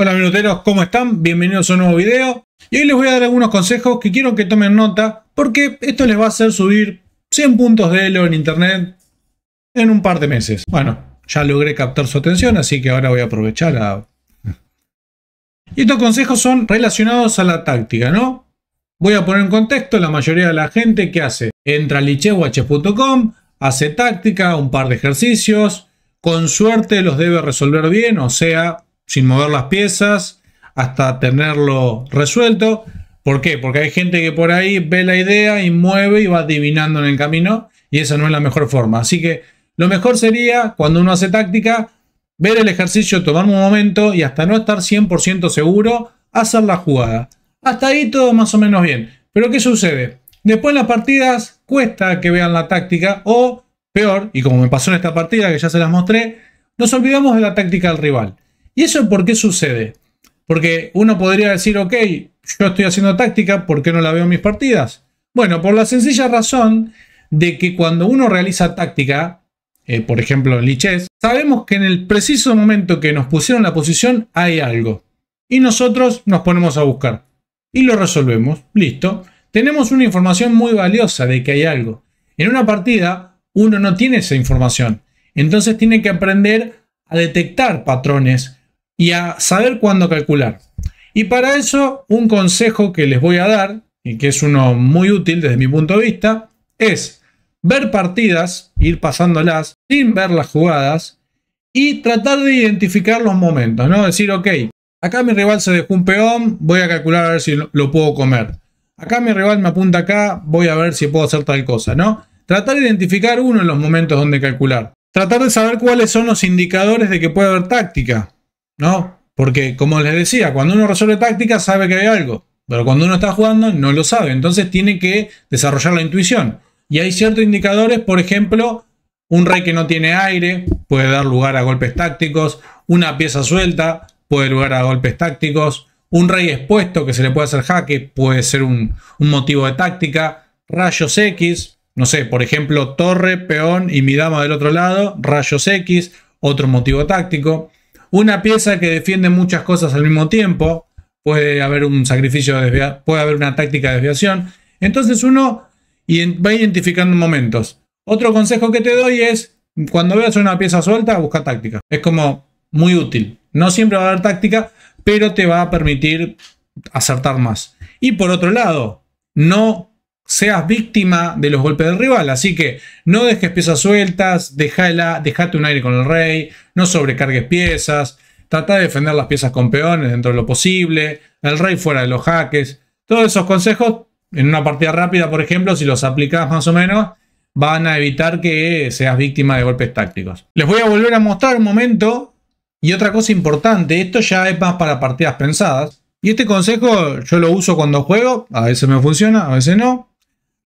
Hola minuteros, ¿cómo están? Bienvenidos a un nuevo video. Y hoy les voy a dar algunos consejos que quiero que tomen nota porque esto les va a hacer subir 100 puntos de Elo en internet en un par de meses. Bueno, ya logré captar su atención, así que ahora voy a aprovechar a... Y estos consejos son relacionados a la táctica, ¿no? Voy a poner en contexto la mayoría de la gente que hace. Entra a hace táctica, un par de ejercicios, con suerte los debe resolver bien, o sea, sin mover las piezas hasta tenerlo resuelto. ¿Por qué? Porque hay gente que por ahí ve la idea y mueve y va adivinando en el camino y esa no es la mejor forma. Así que lo mejor sería, cuando uno hace táctica, ver el ejercicio, tomar un momento y hasta no estar 100% seguro, hacer la jugada. Hasta ahí todo más o menos bien. Pero ¿qué sucede? Después en las partidas cuesta que vean la táctica o, peor, y como me pasó en esta partida que ya se las mostré, nos olvidamos de la táctica del rival. ¿Y eso por qué sucede? Porque uno podría decir, ok, yo estoy haciendo táctica, ¿por qué no la veo en mis partidas? Bueno, por la sencilla razón de que cuando uno realiza táctica, eh, por ejemplo en Lichess, sabemos que en el preciso momento que nos pusieron la posición hay algo. Y nosotros nos ponemos a buscar. Y lo resolvemos. Listo. Tenemos una información muy valiosa de que hay algo. En una partida, uno no tiene esa información. Entonces tiene que aprender a detectar patrones y a saber cuándo calcular. Y para eso, un consejo que les voy a dar, y que es uno muy útil desde mi punto de vista, es ver partidas, ir pasándolas sin ver las jugadas y tratar de identificar los momentos, ¿no? Decir, ok, acá mi rival se dejó un peón, voy a calcular a ver si lo puedo comer. Acá mi rival me apunta acá, voy a ver si puedo hacer tal cosa, ¿no? Tratar de identificar uno en los momentos donde calcular. Tratar de saber cuáles son los indicadores de que puede haber táctica. ¿no? Porque, como les decía, cuando uno resuelve táctica sabe que hay algo, pero cuando uno está jugando no lo sabe, entonces tiene que desarrollar la intuición. Y hay ciertos indicadores, por ejemplo, un rey que no tiene aire puede dar lugar a golpes tácticos, una pieza suelta puede dar lugar a golpes tácticos, un rey expuesto que se le puede hacer jaque puede ser un, un motivo de táctica, rayos X, no sé, por ejemplo, torre, peón y mi dama del otro lado, rayos X, otro motivo táctico. Una pieza que defiende muchas cosas al mismo tiempo. Puede haber un sacrificio, de puede haber una táctica de desviación. Entonces uno va identificando momentos. Otro consejo que te doy es, cuando veas una pieza suelta, busca táctica. Es como muy útil. No siempre va a haber táctica, pero te va a permitir acertar más. Y por otro lado, no seas víctima de los golpes del rival. Así que no dejes piezas sueltas, déjala dejate un aire con el rey, no sobrecargues piezas, trata de defender las piezas con peones dentro de lo posible, el rey fuera de los jaques. Todos esos consejos, en una partida rápida, por ejemplo, si los aplicas más o menos, van a evitar que seas víctima de golpes tácticos. Les voy a volver a mostrar un momento. Y otra cosa importante, esto ya es más para partidas pensadas. Y este consejo yo lo uso cuando juego, a veces me funciona, a veces no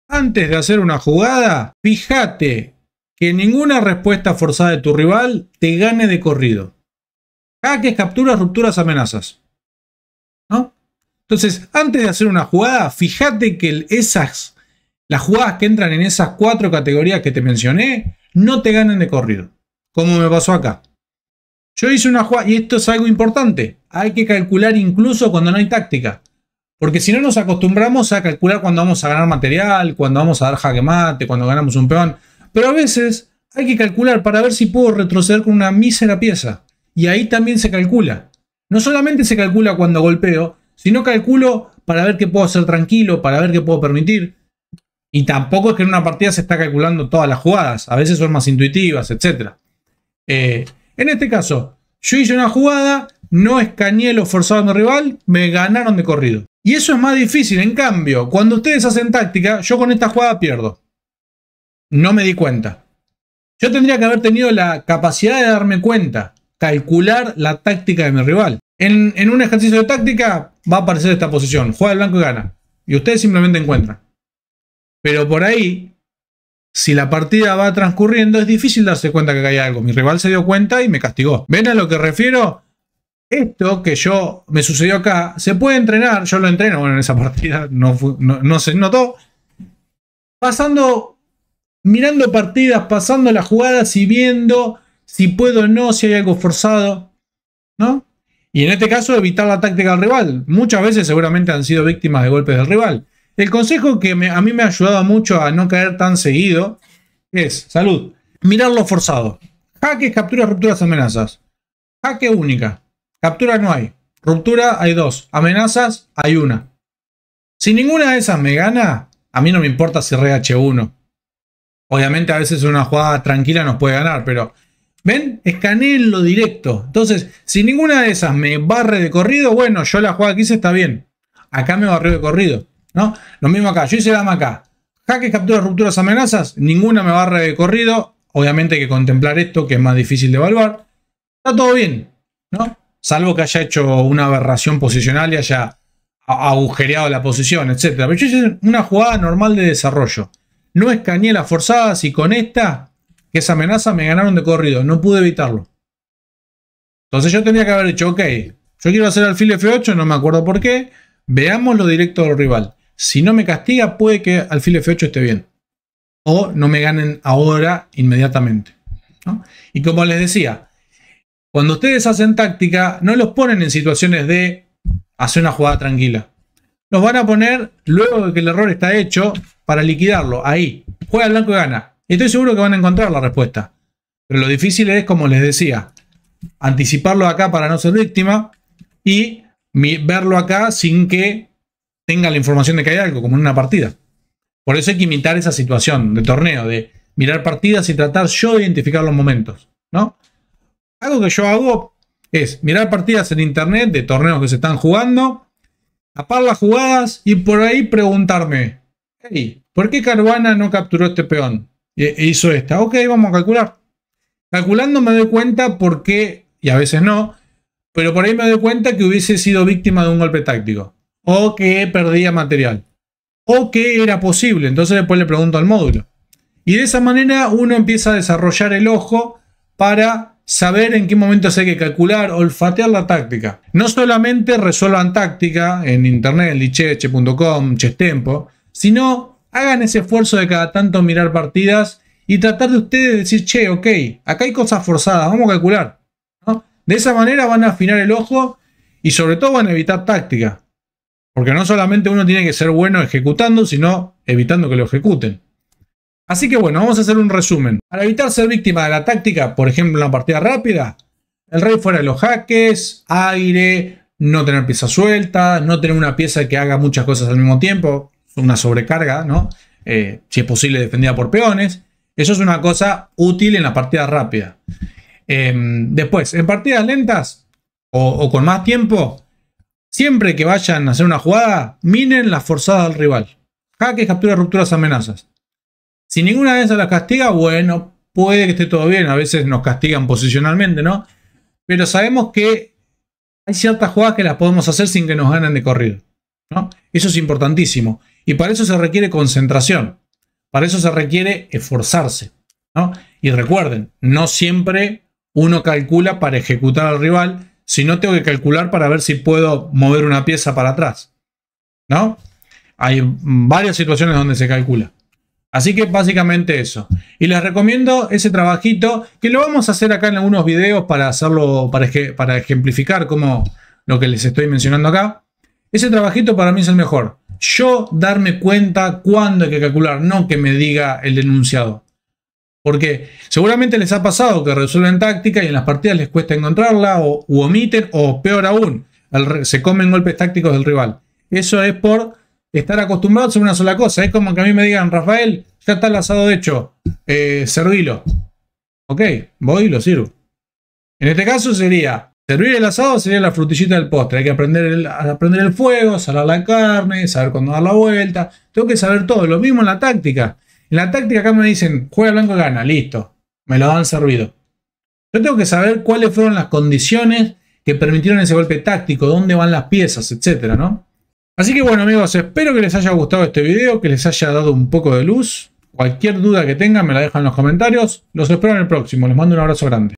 antes de hacer una jugada, fíjate que ninguna respuesta forzada de tu rival te gane de corrido. que capturas, rupturas, amenazas. ¿No? Entonces, antes de hacer una jugada, fíjate que esas, las jugadas que entran en esas cuatro categorías que te mencioné, no te ganen de corrido. Como me pasó acá. Yo hice una jugada, y esto es algo importante. Hay que calcular incluso cuando no hay táctica. Porque si no nos acostumbramos a calcular cuando vamos a ganar material, cuando vamos a dar jaque mate, cuando ganamos un peón. Pero a veces hay que calcular para ver si puedo retroceder con una mísera pieza. Y ahí también se calcula. No solamente se calcula cuando golpeo, sino calculo para ver qué puedo hacer tranquilo, para ver qué puedo permitir. Y tampoco es que en una partida se está calculando todas las jugadas. A veces son más intuitivas, etc. Eh, en este caso, yo hice una jugada, no escaneé lo forzado a mi rival, me ganaron de corrido. Y eso es más difícil. En cambio, cuando ustedes hacen táctica, yo con esta jugada pierdo. No me di cuenta. Yo tendría que haber tenido la capacidad de darme cuenta, calcular la táctica de mi rival. En, un ejercicio de táctica va a aparecer esta posición. Juega el blanco y gana. Y ustedes simplemente encuentran. Pero por ahí, si la partida va transcurriendo, es difícil darse cuenta que hay algo. Mi rival se dio cuenta y me castigó. ¿Ven a lo que refiero? esto que yo me sucedió acá, se puede entrenar, yo lo entreno, bueno, en esa partida no, se notó, pasando, mirando partidas, pasando las jugadas y viendo si puedo o no, si hay algo forzado, ¿no? Y en este caso evitar la táctica del rival. Muchas veces seguramente han sido víctimas de golpes del rival. El consejo que a mí me ha ayudado mucho a no caer tan seguido es, salud, mirar lo forzado. jaque capturas, rupturas, amenazas. Jaque única. Captura no hay. Ruptura hay dos. Amenazas hay una. Si ninguna de esas me gana, a mí no me importa si rh H1. Obviamente a veces una jugada tranquila nos puede ganar, pero... ¿Ven? en lo directo. Entonces, si ninguna de esas me barre de corrido, bueno, yo la jugada que hice está bien. Acá me barrió de corrido. ¿no? Lo mismo acá. Yo hice dama acá. Jaques, capturas, rupturas, amenazas. Ninguna me barre de corrido. Obviamente hay que contemplar esto, que es más difícil de evaluar. Está todo bien, ¿no? Salvo que haya hecho una aberración posicional y haya agujereado la posición, etc. Pero es una jugada normal de desarrollo. No escaneé las forzadas y con esta, que esa amenaza me ganaron de corrido. No pude evitarlo. Entonces yo tenía que haber dicho, ok, yo quiero hacer alfil F8, no me acuerdo por qué. Veamos lo directo al rival. Si no me castiga, puede que alfil F8 esté bien. O no me ganen ahora inmediatamente. Y como les decía, cuando ustedes hacen táctica, no los ponen en situaciones de hacer una jugada tranquila. Los van a poner luego de que el error está hecho para liquidarlo. Ahí. Juega el blanco y gana. estoy seguro que van a encontrar la respuesta. Pero lo difícil es, como les decía, anticiparlo acá para no ser víctima y verlo acá sin que tenga la información de que hay algo, como en una partida. Por eso hay que imitar esa situación de torneo, de mirar partidas y tratar yo de identificar los momentos, ¿no? algo que yo hago es mirar partidas en internet de torneos que se están jugando, tapar las jugadas y por ahí preguntarme, hey, ¿por qué Caruana no capturó este peón? E hizo esta. Ok, vamos a calcular. Calculando me doy cuenta por qué, y a veces no, pero por ahí me doy cuenta que hubiese sido víctima de un golpe táctico. O que perdía material. O que era posible. Entonces después le pregunto al módulo. Y de esa manera uno empieza a desarrollar el ojo para saber en qué momentos hay que calcular, olfatear la táctica. No solamente resuelvan táctica en internet, en licheche.com, chestempo, sino hagan ese esfuerzo de cada tanto mirar partidas y tratar de ustedes decir, che, ok, acá hay cosas forzadas, vamos a calcular. De esa manera van a afinar el ojo y sobre todo van a evitar táctica. Porque no solamente uno tiene que ser bueno ejecutando, sino evitando que lo ejecuten. Así que bueno, vamos a hacer un resumen. Para evitar ser víctima de la táctica, por ejemplo, en la partida rápida, el rey fuera de los jaques, aire, no tener pieza suelta, no tener una pieza que haga muchas cosas al mismo tiempo, una sobrecarga, ¿no? Eh, si es posible defendida por peones. Eso es una cosa útil en la partida rápida. Em, después, en partidas lentas o, con más tiempo, siempre que vayan a hacer una jugada, minen las forzadas del rival. Jaques, captura, rupturas, amenazas. Si ninguna de esas las castiga, bueno, puede que esté todo bien. A veces nos castigan posicionalmente, ¿no? Pero sabemos que hay ciertas jugadas que las podemos hacer sin que nos ganen de corrido. ¿no? Eso es importantísimo. Y para eso se requiere concentración. Para eso se requiere esforzarse. ¿no? Y recuerden, no siempre uno calcula para ejecutar al rival, sino tengo que calcular para ver si puedo mover una pieza para atrás. ¿No? Hay varias situaciones donde se calcula. Así que básicamente eso. Y les recomiendo ese trabajito que lo vamos a hacer acá en algunos videos para hacerlo, para, ejemplificar como lo que les estoy mencionando acá. Ese trabajito para mí es el mejor. Yo darme cuenta cuándo hay que calcular, no que me diga el denunciado. Porque seguramente les ha pasado que resuelven táctica y en las partidas les cuesta encontrarla o omiten o peor aún, se comen golpes tácticos del rival. Eso es por estar acostumbrado a una sola cosa. Es como que a mí me digan, Rafael, ya está el asado hecho, eh, servilo. Ok, voy y lo sirvo. En este caso sería, servir el asado sería la frutillita del postre. Hay que aprender el, aprender el fuego, salar la carne, saber cuándo dar la vuelta. Tengo que saber todo. Lo mismo en la táctica. En la táctica acá me dicen, juega blanco gana, listo. Me lo dan servido. Yo tengo que saber cuáles fueron las condiciones que permitieron ese golpe táctico, dónde van las piezas, etcétera, ¿no? Así que bueno amigos, espero que les haya gustado este video, que les haya dado un poco de luz. Cualquier duda que tengan me la dejan en los comentarios. Los espero en el próximo. Les mando un abrazo grande.